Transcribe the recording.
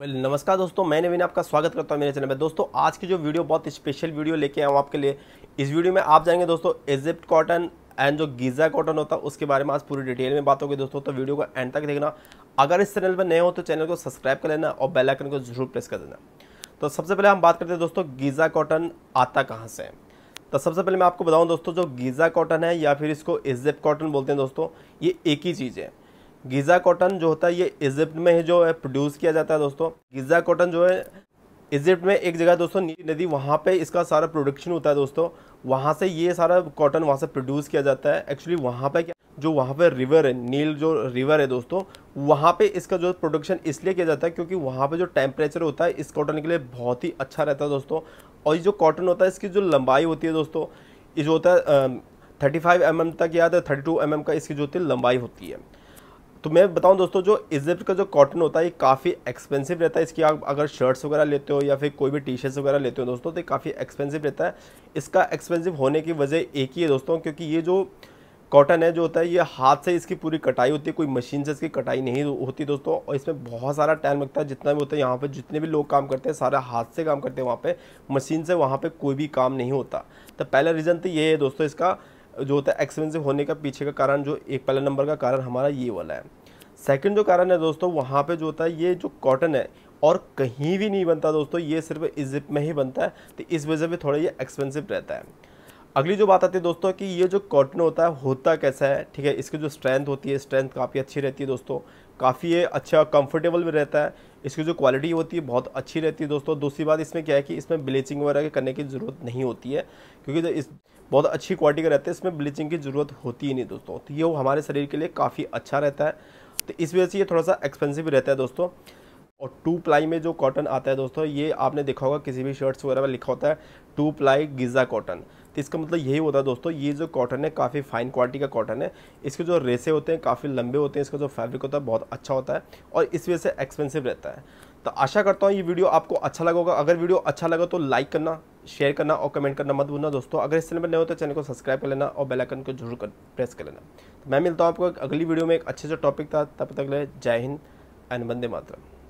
well well, नमस्कार दोस्तों मैं नवीन आपका स्वागत करता हूं मेरे चैनल में दोस्तों आज की जो वीडियो बहुत स्पेशल वीडियो लेके आया हूं आपके लिए इस वीडियो में आप जाएंगे दोस्तों इजिप्ट कॉटन एंड जो गीज़ा कॉटन होता है उसके बारे में आज पूरी डिटेल में बात होगी दोस्तों तो वीडियो को एंड तक देखना अगर इस चैनल पर नए हो तो चैनल को सब्सक्राइब कर लेना और बेलाइकन को जरूर प्रेस कर देना तो सबसे पहले हम बात करते हैं दोस्तों गीज़ा कॉटन आता कहाँ से तो सबसे पहले मैं आपको बताऊँ दोस्तों जो गीज़ा कॉटन है या फिर इसको इजिप्ट कॉटन बोलते हैं दोस्तों ये एक ही चीज़ है गीज़ा कॉटन जो होता है ये इजिप्ट में जो है प्रोड्यूस किया जाता है दोस्तों गीज़ा कॉटन जो है इजिप्ट में एक जगह दोस्तों नील नदी वहाँ पे इसका सारा प्रोडक्शन होता है दोस्तों वहाँ से ये सारा कॉटन वहाँ से प्रोड्यूस किया जाता है एक्चुअली वहाँ पे क्या जो वहाँ पे रिवर है नील जो रिवर है दोस्तों वहाँ पे इसका जो प्रोडक्शन इसलिए किया जाता है क्योंकि वहाँ पे जो टेम्परेचर होता है इस कॉटन के लिए बहुत ही अच्छा रहता है दोस्तों और ये जो कॉटन होता है इसकी जो लंबाई होती है दोस्तों ये जो होता है थर्टी फाइव एम तक या थर्टी टू एम का इसकी जो होती है लंबाई होती है तो मैं बताऊं दोस्तों जो इजिप्ट का जो कॉटन होता है ये काफ़ी एक्सपेंसिव रहता है इसकी आप अगर शर्ट्स वगैरह लेते हो या फिर कोई भी टी शर्ट्स वगैरह लेते हो दोस्तों तो ये काफ़ी एक्सपेंसिव रहता है इसका एक्सपेंसिव होने की वजह एक ही है दोस्तों क्योंकि ये जो कॉटन है जो होता है ये हाथ से इसकी पूरी कटाई होती है कोई मशीन से इसकी कटाई नहीं होती दोस्तों और इसमें बहुत सारा टाइम लगता है जितना भी होता है यहाँ पर जितने भी लोग काम करते हैं सारा हाथ से काम करते हैं वहाँ पर मशीन से वहाँ पर कोई भी काम नहीं होता तो पहला रीज़न तो ये है दोस्तों इसका जो होता है एक्सपेंसिव होने का पीछे का कारण जो एक पहला नंबर का कारण हमारा ये वाला है सेकंड जो कारण है दोस्तों वहाँ पे जो होता है ये जो कॉटन है और कहीं भी नहीं बनता दोस्तों ये सिर्फ इजिप्ट में ही बनता है तो इस वजह से थोड़ा ये एक्सपेंसिव रहता है अगली जो बात आती है दोस्तों कि ये जो कॉटन होता है होता कैसा है ठीक है इसकी जो स्ट्रेंथ होती है स्ट्रेंथ काफ़ी अच्छी रहती है दोस्तों काफ़ी अच्छा कंफर्टेबल भी रहता है इसकी जो क्वालिटी होती है बहुत अच्छी रहती है दोस्तों दूसरी बात इसमें क्या है कि इसमें ब्लीचिंग वगैरह करने की ज़रूरत नहीं होती है क्योंकि जो इस बहुत अच्छी क्वालिटी का रहता है इसमें ब्लीचिंग की ज़रूरत होती ही नहीं दोस्तों तो ये हमारे शरीर के लिए काफ़ी अच्छा रहता है तो इस वजह से ये थोड़ा सा एक्सपेंसिव रहता है दोस्तों और टू प्लाई में जो कॉटन आता है दोस्तों ये आपने देखा होगा किसी भी शर्ट्स वगैरह में लिखा होता है टू प्लाई गीज़ा कॉटन तो इसका मतलब यही होता है दोस्तों ये जो कॉटन है काफ़ी फाइन क्वालिटी का कॉटन है इसके जो रेसे होते हैं काफ़ी लंबे होते हैं इसका जो फैब्रिक होता है बहुत अच्छा होता है और इस वजह से एक्सपेंसिव रहता है तो आशा करता हूँ ये वीडियो आपको अच्छा लगा होगा अगर वीडियो अच्छा लगा तो लाइक करना शेयर करना और कमेंट करना मत भूलना दोस्तों अगर इस चैनल पर नए हो तो चैनल को सब्सक्राइब कर लेना और बेल आइकन को जरूर कर प्रेस कर लेना तो मैं मिलता हूँ आपको अगली वीडियो में एक अच्छे से टॉपिक था तब तक ले जय हिंद एंड वंदे मातरम